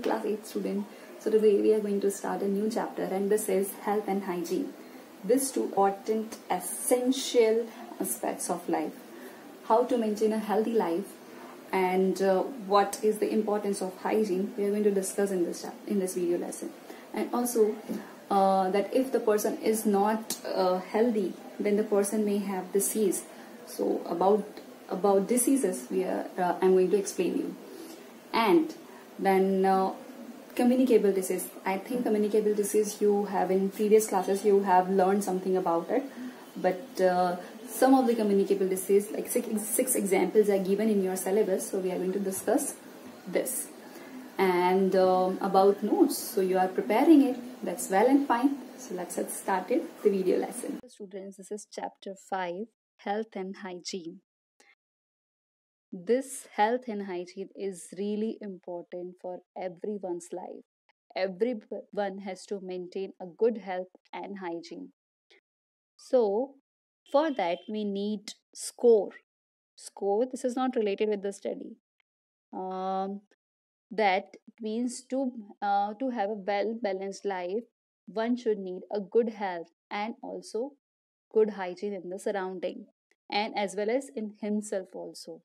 class 8 student. So today we are going to start a new chapter and this is health and hygiene. These two important essential aspects of life. How to maintain a healthy life and uh, what is the importance of hygiene we are going to discuss in this in this video lesson. And also uh, that if the person is not uh, healthy then the person may have disease. So about about diseases we are uh, I'm going to explain you. And then uh, communicable disease. I think communicable disease you have in previous classes you have learned something about it. But uh, some of the communicable disease like six, six examples are given in your syllabus. So we are going to discuss this. And um, about notes. So you are preparing it. That's well and fine. So let's get started the video lesson. Students, this is chapter 5 Health and Hygiene this health and hygiene is really important for everyone's life. Everyone has to maintain a good health and hygiene. So, for that, we need score. Score, this is not related with the study. Um, that means to, uh, to have a well balanced life, one should need a good health and also good hygiene in the surrounding and as well as in himself also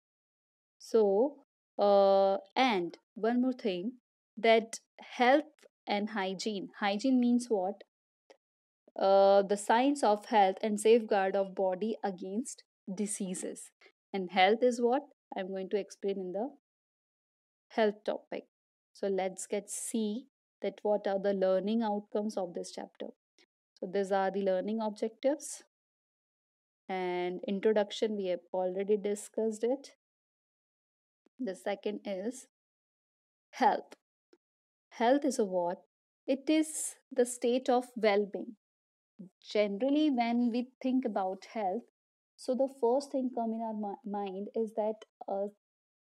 so, uh, and one more thing that health and hygiene. Hygiene means what? Uh, the science of health and safeguard of body against diseases. And health is what I'm going to explain in the health topic. So let's get see that what are the learning outcomes of this chapter. So these are the learning objectives and introduction we have already discussed it the second is health. Health is a what? It is the state of well being. Generally, when we think about health, so the first thing come in our mind is that a,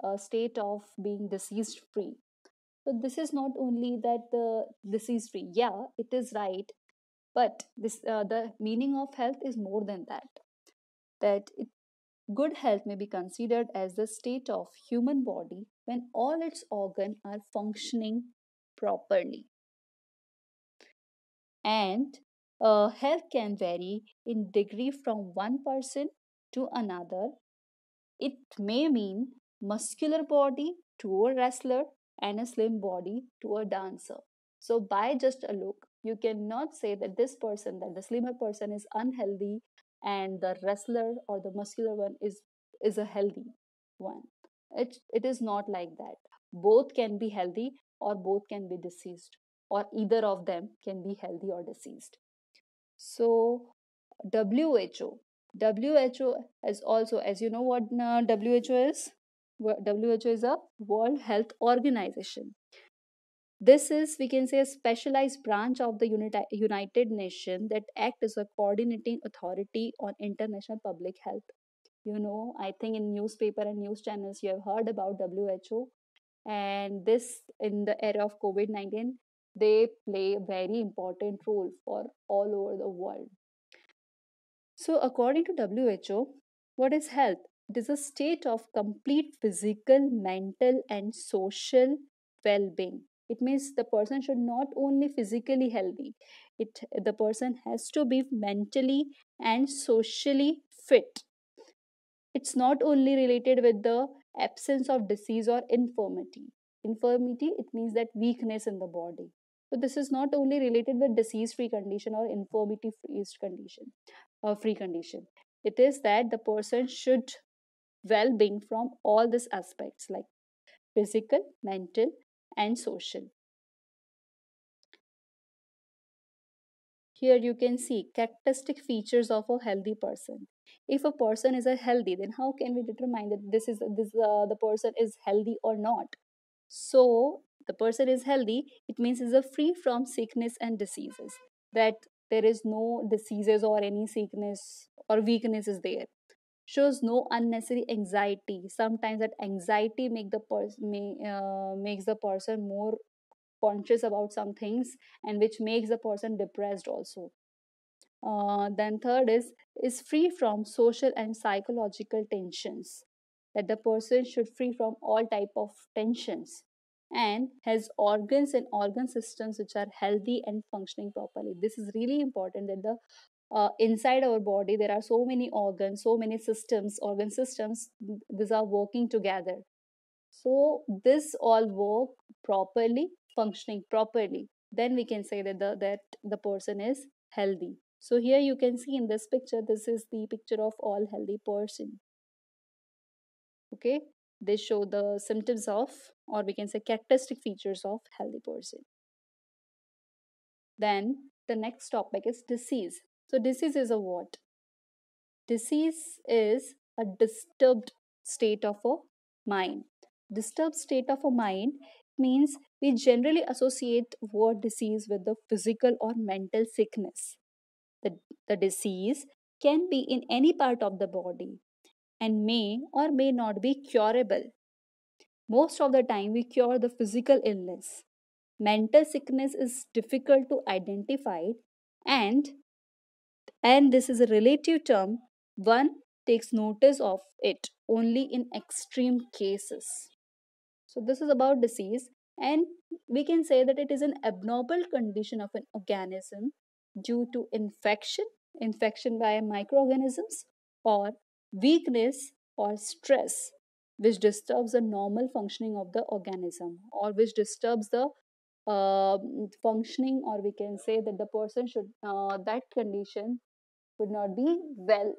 uh, a state of being disease free. So this is not only that the disease free. Yeah, it is right, but this uh, the meaning of health is more than that. That it Good health may be considered as the state of human body when all its organs are functioning properly. And uh, health can vary in degree from one person to another. It may mean muscular body to a wrestler and a slim body to a dancer. So by just a look, you cannot say that this person, that the slimmer person is unhealthy and the wrestler or the muscular one is is a healthy one it it is not like that both can be healthy or both can be diseased or either of them can be healthy or diseased so who who is also as you know what uh, who is who is a world health organization this is, we can say, a specialized branch of the Unita- United Nations that act as a coordinating authority on international public health. You know, I think in newspaper and news channels you have heard about WHO, and this in the era of COVID nineteen, they play a very important role for all over the world. So, according to WHO, what is health? It is a state of complete physical, mental, and social well being it means the person should not only physically healthy it the person has to be mentally and socially fit it's not only related with the absence of disease or infirmity infirmity it means that weakness in the body so this is not only related with disease free condition or infirmity free condition or uh, free condition it is that the person should well being from all these aspects like physical mental and social. Here you can see characteristic features of a healthy person. If a person is a healthy, then how can we determine that this is this uh, the person is healthy or not? So the person is healthy. It means is a free from sickness and diseases. That there is no diseases or any sickness or weakness is there shows no unnecessary anxiety sometimes that anxiety make the person may, uh, makes the person more conscious about some things and which makes the person depressed also uh, then third is is free from social and psychological tensions that the person should free from all type of tensions and has organs and organ systems which are healthy and functioning properly this is really important that the uh, inside our body there are so many organs so many systems organ systems these are working together so this all work properly functioning properly then we can say that the, that the person is healthy so here you can see in this picture this is the picture of all healthy person okay they show the symptoms of or we can say characteristic features of healthy person then the next topic is disease so, disease is a what? Disease is a disturbed state of a mind. Disturbed state of a mind means we generally associate word disease with the physical or mental sickness. The, the disease can be in any part of the body and may or may not be curable. Most of the time, we cure the physical illness. Mental sickness is difficult to identify and and this is a relative term, one takes notice of it only in extreme cases. So, this is about disease, and we can say that it is an abnormal condition of an organism due to infection, infection by microorganisms, or weakness or stress, which disturbs the normal functioning of the organism or which disturbs the uh, functioning, or we can say that the person should, uh, that condition could not be well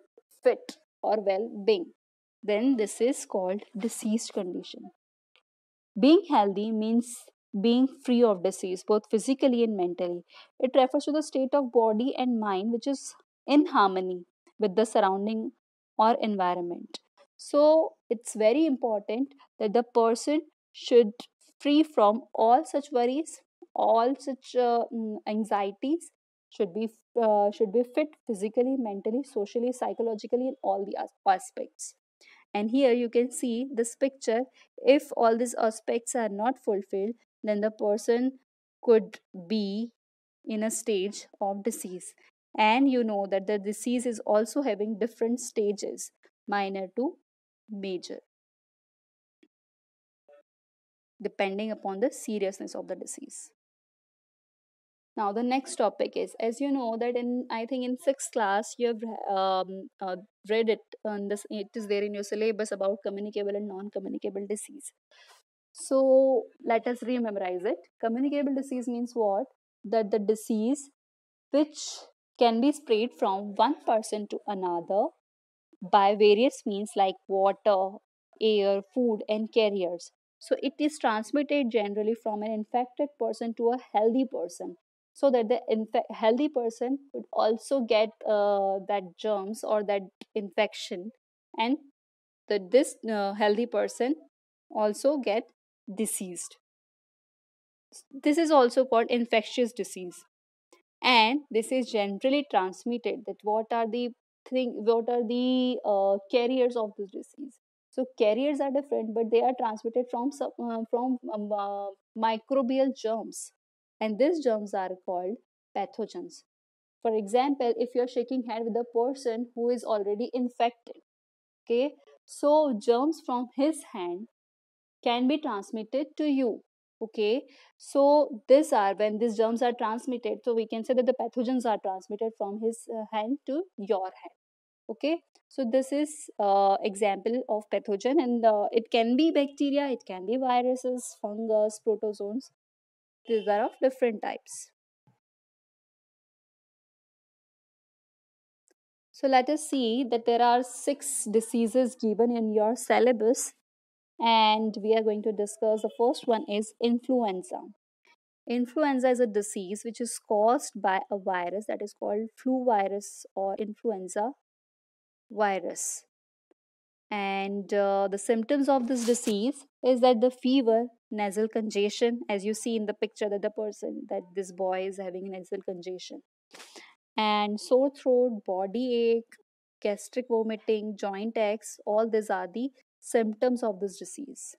fit or well being then this is called diseased condition being healthy means being free of disease both physically and mentally it refers to the state of body and mind which is in harmony with the surrounding or environment so it's very important that the person should free from all such worries all such uh, mm, anxieties should be uh, should be fit physically mentally socially psychologically in all the aspects and here you can see this picture if all these aspects are not fulfilled then the person could be in a stage of disease and you know that the disease is also having different stages minor to major depending upon the seriousness of the disease now the next topic is as you know that in i think in sixth class you have um, uh, read it this it is there in your syllabus about communicable and non-communicable disease so let us re re-memorize it communicable disease means what that the disease which can be spread from one person to another by various means like water air food and carriers so it is transmitted generally from an infected person to a healthy person so that the inf- healthy person would also get uh, that germs or that infection and that this uh, healthy person also get diseased this is also called infectious disease and this is generally transmitted that what are the thing what are the uh, carriers of this disease so carriers are different but they are transmitted from uh, from um, uh, microbial germs and these germs are called pathogens. For example, if you're shaking hand with a person who is already infected, okay, so germs from his hand can be transmitted to you. Okay, so these are when these germs are transmitted, so we can say that the pathogens are transmitted from his uh, hand to your hand. Okay, so this is uh, example of pathogen, and uh, it can be bacteria, it can be viruses, fungus, protozoans, these are of different types. So let us see that there are six diseases given in your syllabus and we are going to discuss the first one is influenza. Influenza is a disease which is caused by a virus that is called flu virus or influenza virus. And uh, the symptoms of this disease is that the fever, nasal congestion as you see in the picture that the person that this boy is having nasal congestion and sore throat body ache gastric vomiting joint aches all these are the symptoms of this disease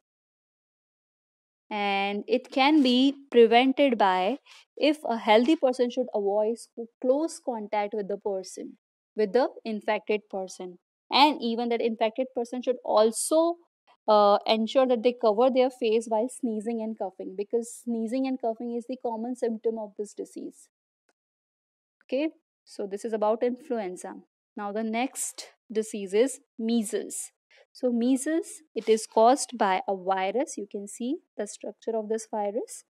and it can be prevented by if a healthy person should avoid close contact with the person with the infected person and even that infected person should also uh, ensure that they cover their face while sneezing and coughing because sneezing and coughing is the common symptom of this disease. Okay, so this is about influenza. Now, the next disease is measles. So, measles, it is caused by a virus. You can see the structure of this virus.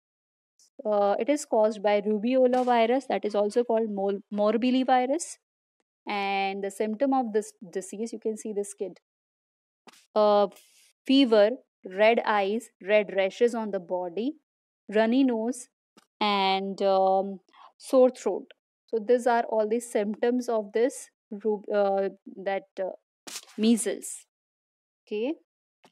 Uh, it is caused by rubiola virus, that is also called mol- virus. And the symptom of this disease, you can see this kid. Uh, fever, red eyes, red rashes on the body, runny nose, and um, sore throat. So these are all the symptoms of this uh, that uh, measles. Okay,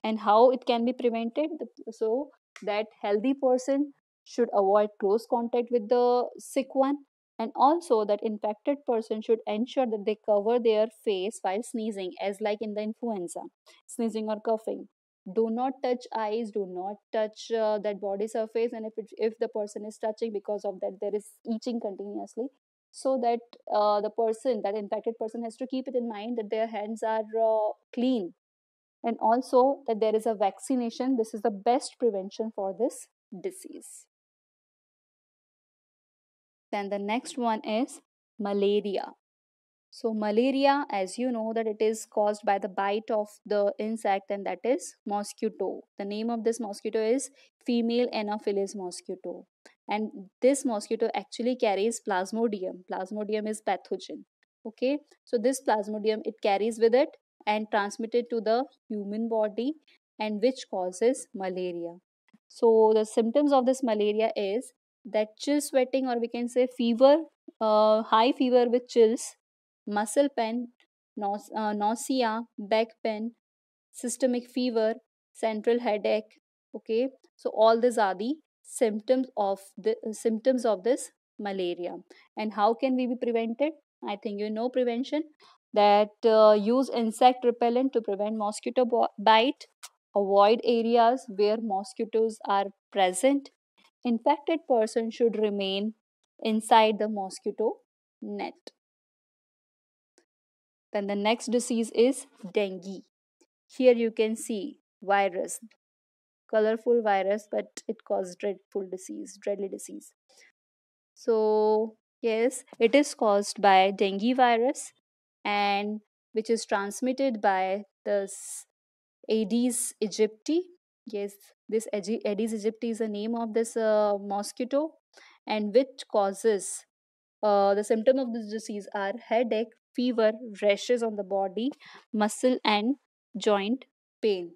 and how it can be prevented? So that healthy person should avoid close contact with the sick one and also that infected person should ensure that they cover their face while sneezing as like in the influenza sneezing or coughing do not touch eyes do not touch uh, that body surface and if it, if the person is touching because of that there is itching continuously so that uh, the person that impacted person has to keep it in mind that their hands are uh, clean and also that there is a vaccination this is the best prevention for this disease then the next one is malaria so malaria, as you know, that it is caused by the bite of the insect and that is mosquito. The name of this mosquito is female Anopheles mosquito. And this mosquito actually carries plasmodium. Plasmodium is pathogen. Okay, so this plasmodium it carries with it and transmitted to the human body and which causes malaria. So the symptoms of this malaria is that chill sweating or we can say fever, uh, high fever with chills muscle pain, uh, nausea, back pain, systemic fever, central headache. Okay, so all these are the symptoms of the uh, symptoms of this malaria. And how can we be prevented? I think you know prevention that uh, use insect repellent to prevent mosquito bite, avoid areas where mosquitoes are present. Infected person should remain inside the mosquito net. Then the next disease is dengue. Here you can see virus, colorful virus, but it caused dreadful disease, deadly disease. So, yes, it is caused by dengue virus and which is transmitted by the Aedes aegypti. Yes, this Aedes aegypti is the name of this uh, mosquito and which causes uh, the symptom of this disease are headache, fever, rashes on the body, muscle and joint pain.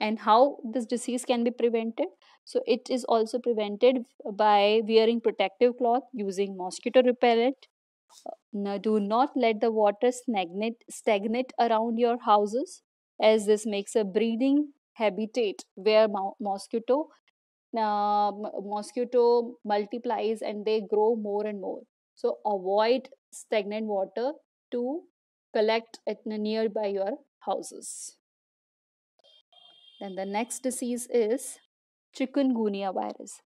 And how this disease can be prevented? So it is also prevented by wearing protective cloth, using mosquito repellent. Uh, now, do not let the water stagnate, stagnate around your houses as this makes a breeding habitat where mosquito uh, mosquito multiplies and they grow more and more so avoid stagnant water to collect it nearby your houses. Then the next disease is chikungunya virus.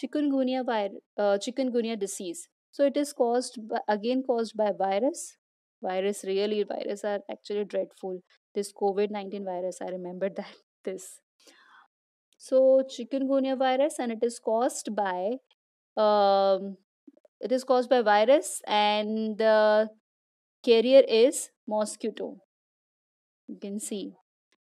Chikungunya virus, uh, chikungunya disease. So it is caused by, again caused by virus. Virus really virus are actually dreadful. This COVID nineteen virus I remember that this. So chikungunya virus and it is caused by um, it is caused by virus and the carrier is mosquito. You can see.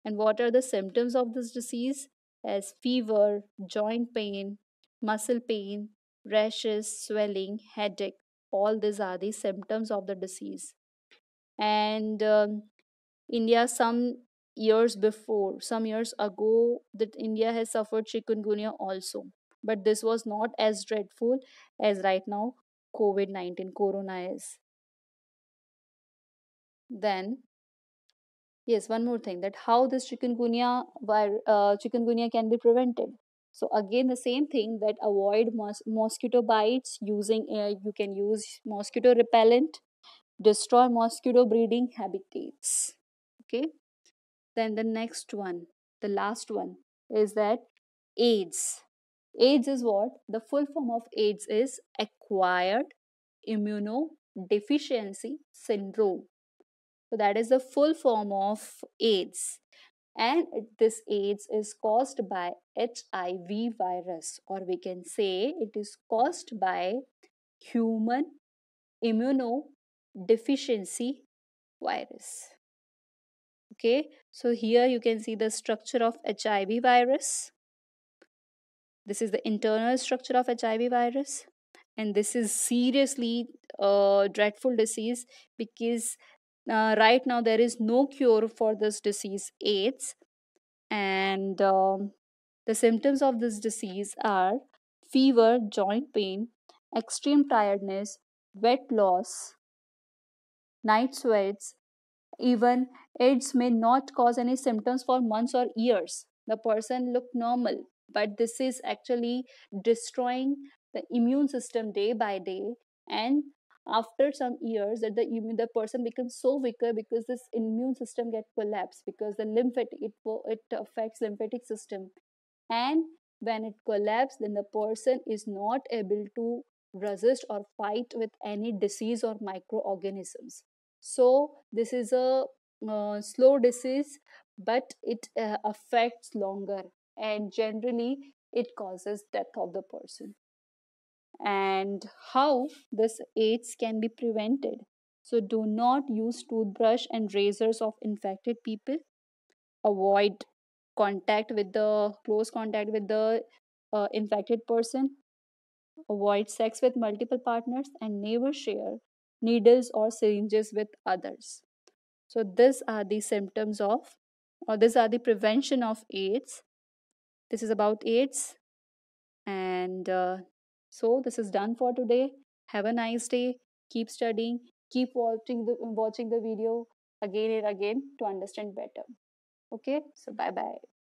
And what are the symptoms of this disease? As fever, joint pain, muscle pain, rashes, swelling, headache. All these are the symptoms of the disease. And um, India, some years before, some years ago, that India has suffered chikungunya also. But this was not as dreadful as right now COVID 19 corona is. Then, yes, one more thing that how this chikungunya, uh, chikungunya can be prevented. So, again, the same thing that avoid mos- mosquito bites using, uh, you can use mosquito repellent, destroy mosquito breeding habitats. Okay, then the next one, the last one is that AIDS AIDS is what? The full form of AIDS is acquired immunodeficiency syndrome. So that is the full form of AIDS. And this AIDS is caused by HIV virus, or we can say it is caused by human immunodeficiency virus. Okay, so here you can see the structure of HIV virus. This is the internal structure of HIV virus. And this is seriously a uh, dreadful disease because uh, right now there is no cure for this disease, AIDS. And um, the symptoms of this disease are fever, joint pain, extreme tiredness, weight loss, night sweats. Even AIDS may not cause any symptoms for months or years. The person look normal but this is actually destroying the immune system day by day and after some years that the the person becomes so weaker because this immune system get collapsed because the lymphatic it, it affects lymphatic system and when it collapses then the person is not able to resist or fight with any disease or microorganisms so this is a uh, slow disease but it uh, affects longer and generally it causes death of the person and how this aids can be prevented so do not use toothbrush and razors of infected people avoid contact with the close contact with the uh, infected person avoid sex with multiple partners and never share needles or syringes with others so these are the symptoms of or these are the prevention of aids this is about AIDS. And uh, so this is done for today. Have a nice day. Keep studying. Keep watching the watching the video again and again to understand better. Okay, so bye bye.